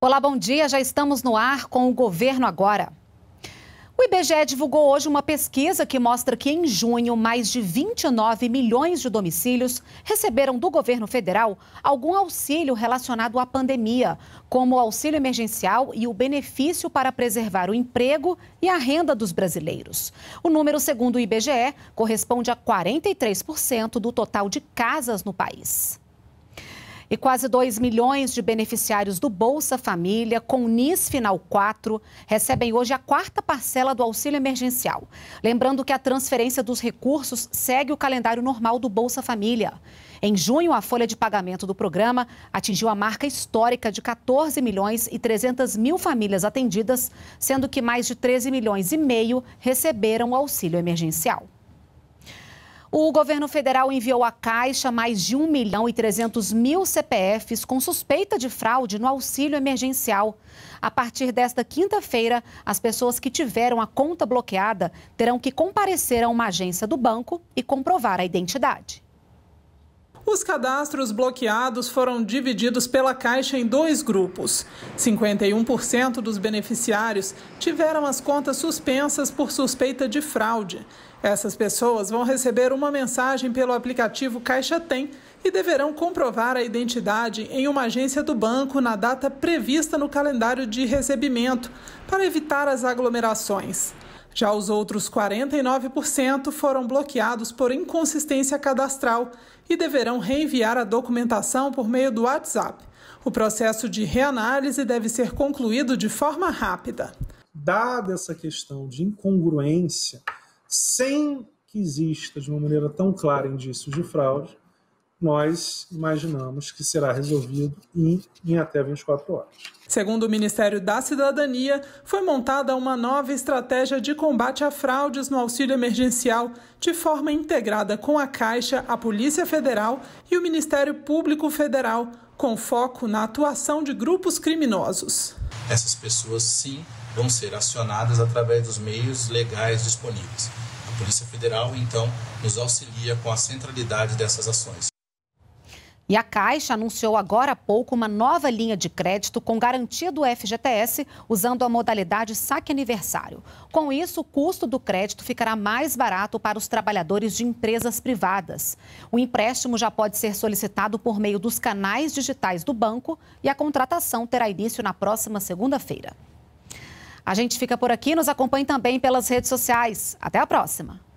Olá, bom dia. Já estamos no ar com o governo agora. O IBGE divulgou hoje uma pesquisa que mostra que em junho mais de 29 milhões de domicílios receberam do governo federal algum auxílio relacionado à pandemia, como o auxílio emergencial e o benefício para preservar o emprego e a renda dos brasileiros. O número, segundo o IBGE, corresponde a 43% do total de casas no país. E quase 2 milhões de beneficiários do Bolsa Família, com NIS Final 4, recebem hoje a quarta parcela do auxílio emergencial. Lembrando que a transferência dos recursos segue o calendário normal do Bolsa Família. Em junho, a folha de pagamento do programa atingiu a marca histórica de 14 milhões e 300 mil famílias atendidas, sendo que mais de 13 milhões e meio receberam o auxílio emergencial. O governo federal enviou à Caixa mais de 1 milhão e 300 mil CPFs com suspeita de fraude no auxílio emergencial. A partir desta quinta-feira, as pessoas que tiveram a conta bloqueada terão que comparecer a uma agência do banco e comprovar a identidade. Os cadastros bloqueados foram divididos pela Caixa em dois grupos. 51% dos beneficiários tiveram as contas suspensas por suspeita de fraude. Essas pessoas vão receber uma mensagem pelo aplicativo Caixa Tem e deverão comprovar a identidade em uma agência do banco na data prevista no calendário de recebimento, para evitar as aglomerações. Já os outros 49% foram bloqueados por inconsistência cadastral e deverão reenviar a documentação por meio do WhatsApp. O processo de reanálise deve ser concluído de forma rápida. Dada essa questão de incongruência, sem que exista de uma maneira tão clara indícios de fraude, nós imaginamos que será resolvido em, em, até 24 horas. Segundo o Ministério da Cidadania, foi montada uma nova estratégia de combate a fraudes no auxílio emergencial, de forma integrada com a Caixa, a Polícia Federal e o Ministério Público Federal, com foco na atuação de grupos criminosos. Essas pessoas, sim, vão ser acionadas através dos meios legais disponíveis. A Polícia Federal, então, nos auxilia com a centralidade dessas ações. E a Caixa anunciou agora há pouco uma nova linha de crédito com garantia do FGTS, usando a modalidade saque aniversário. Com isso, o custo do crédito ficará mais barato para os trabalhadores de empresas privadas. O empréstimo já pode ser solicitado por meio dos canais digitais do banco e a contratação terá início na próxima segunda-feira. A gente fica por aqui, nos acompanhe também pelas redes sociais. Até a próxima!